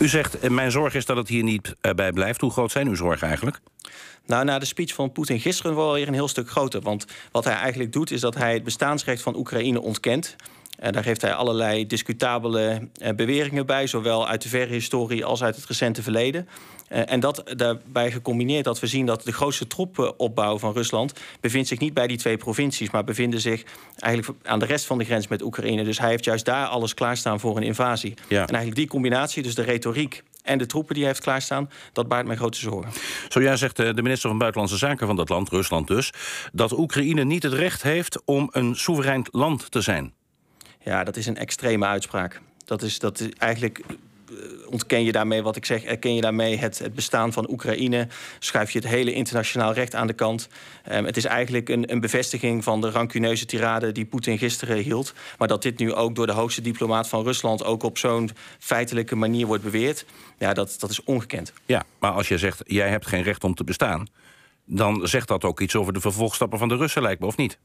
U zegt, eh, mijn zorg is dat het hier niet eh, bij blijft. Hoe groot zijn uw zorgen eigenlijk? Nou, na de speech van Poetin gisteren wel weer een heel stuk groter. Want wat hij eigenlijk doet, is dat hij het bestaansrecht van Oekraïne ontkent. En daar geeft hij allerlei discutabele eh, beweringen bij, zowel uit de verre historie als uit het recente verleden. Eh, en dat daarbij gecombineerd dat we zien dat de grootste troepenopbouw van Rusland bevindt zich niet bij die twee provincies, maar bevinden zich eigenlijk aan de rest van de grens met Oekraïne. Dus hij heeft juist daar alles klaarstaan voor een invasie. En eigenlijk die combinatie, dus de retoriek en de troepen die hij heeft klaarstaan, dat baart mij grote zorgen. Zojuist zegt eh, de minister van Buitenlandse Zaken van dat land, Rusland dus, dat Oekraïne niet het recht heeft om een soeverein land te zijn. Ja, dat is een extreme uitspraak. Dat is, dat is eigenlijk eh, ontken je daarmee wat ik zeg, erken je daarmee het, het, bestaan van Oekraïne, schuif je het hele internationaal recht aan de kant. Ehm, het is eigenlijk een, een, bevestiging van de rancuneuze tirade die Poetin gisteren hield. Maar dat dit nu ook door de hoogste diplomaat van Rusland ook op zo'n feitelijke manier wordt beweerd, ja, dat, dat is ongekend. Ja, maar als je zegt, jij hebt geen recht om te bestaan, dan zegt dat ook iets over de vervolgstappen van de Russen, lijkt me, of niet?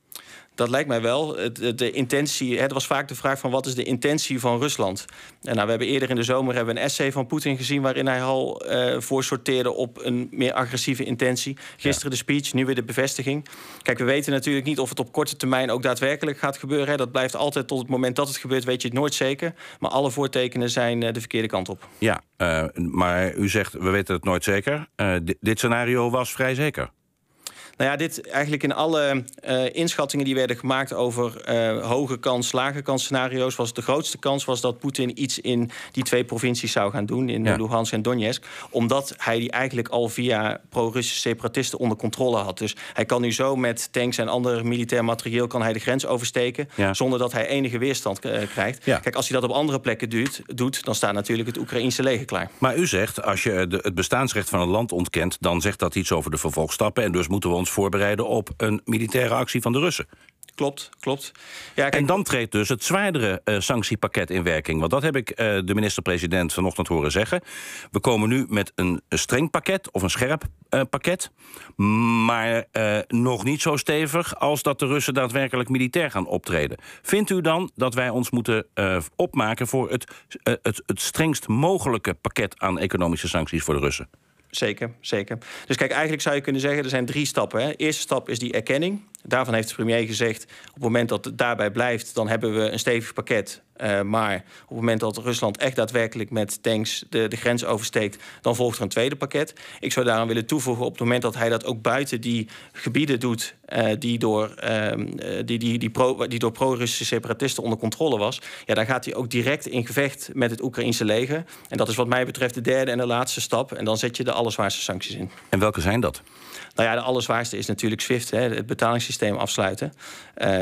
Dat lijkt mij wel. De intentie, het was vaak de vraag van wat is de intentie van Rusland? En nou, we hebben eerder in de zomer hebben een essay van Poetin gezien... waarin hij al uh, eh, voor sorteerde op een meer agressieve intentie. Gisteren de speech, nu weer de bevestiging. Kijk, we weten natuurlijk niet of het op korte termijn ook daadwerkelijk gaat gebeuren. Dat blijft altijd tot het moment dat het gebeurt, weet je het nooit zeker. Maar alle voortekenen zijn eh, de verkeerde kant op. Ja, eh, maar u zegt, we weten het nooit zeker. dit scenario was vrij zeker. Nou ja, dit eigenlijk in alle eh, inschattingen die werden gemaakt over eh, hoge kans, lage kans scenario's, was de grootste kans was dat Poetin iets in die twee provincies zou gaan doen, in Luhansk en Donetsk. Omdat hij die eigenlijk al via pro-Russische separatisten onder controle had. Dus hij kan nu zo met tanks en ander militair materieel kan hij de grens oversteken. Zonder dat hij enige weerstand eh, krijgt. Kijk, als hij dat op andere plekken doet, doet, dan staat natuurlijk het Oekraïnse leger klaar. Maar u zegt, als je het bestaansrecht van een land ontkent, dan zegt dat iets over de vervolgstappen. En dus moeten we ons voorbereiden op een militaire actie van de Russen. Klopt, klopt. Ja, En dan treedt dus het zwaardere eh, sanctiepakket in werking. Want dat heb ik eh, de minister-president vanochtend horen zeggen. We komen nu met een, streng pakket of een scherp eh, pakket. Maar nog niet zo stevig als dat de Russen daadwerkelijk militair gaan optreden. Vindt u dan dat wij ons moeten opmaken voor het, het, het strengst mogelijke pakket aan economische sancties voor de Russen? zeker, zeker. Dus kijk, eigenlijk zou je kunnen zeggen, er zijn drie stappen. Hè. De eerste stap is die erkenning. Daarvan heeft de premier gezegd, op het moment dat het daarbij blijft... dan hebben we een stevig pakket eh, maar op het moment dat Rusland echt daadwerkelijk met tanks de, de grens oversteekt, dan volgt er een tweede pakket. Ik zou daaraan willen toevoegen, op het moment dat hij dat ook buiten die gebieden doet eh, die, door, ehm, eh, die, die, die, pro, die door pro-Russische separatisten onder controle was, ja, dan gaat hij ook direct in gevecht met het Oekraïnse leger. En dat is wat mij betreft de derde en de laatste stap. En dan zet je de allerzwaarste sancties in. En welke zijn dat? Nou ja, de allerzwaarste is natuurlijk SWIFT, hè, het betalingssysteem afsluiten.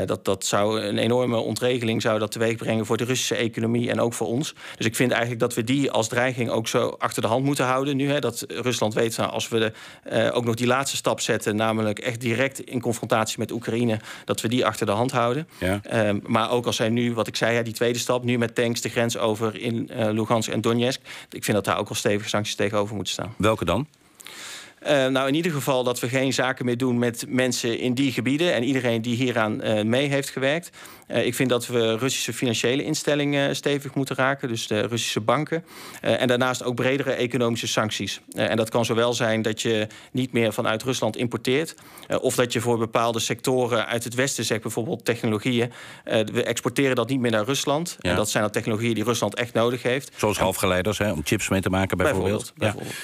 dat, dat zou een enorme ontregeling zou dat teweeg brengen voor de Russische economie en ook voor ons. Dus ik vind eigenlijk dat we die als dreiging ook zo achter de hand moeten houden nu. Hè, dat Rusland weet, nou, als we eh, ook nog die laatste stap zetten, namelijk echt direct in confrontatie met Oekraïne, dat we die achter de hand houden. Ehm, maar ook als zij nu, wat ik zei, ja, die tweede stap, nu met tanks de grens over in uh, Lugansk en Donetsk. Ik vind dat daar ook al stevige sancties tegenover moeten staan. Welke dan? Eh, nou, in ieder geval dat we geen zaken meer doen met mensen in die gebieden en iedereen die hieraan eh, mee heeft gewerkt. Eh, ik vind dat we Russische financiële instellingen stevig moeten raken, dus de Russische banken. en daarnaast ook bredere economische sancties. en dat kan zowel zijn dat je niet meer vanuit Rusland importeert, of dat je voor bepaalde sectoren uit het Westen, zeg bijvoorbeeld technologieën, we exporteren dat niet meer naar Rusland. En dat zijn dan technologieën die Rusland echt nodig heeft. Zoals halfgeleiders, hè, om chips mee te maken bijvoorbeeld. bijvoorbeeld.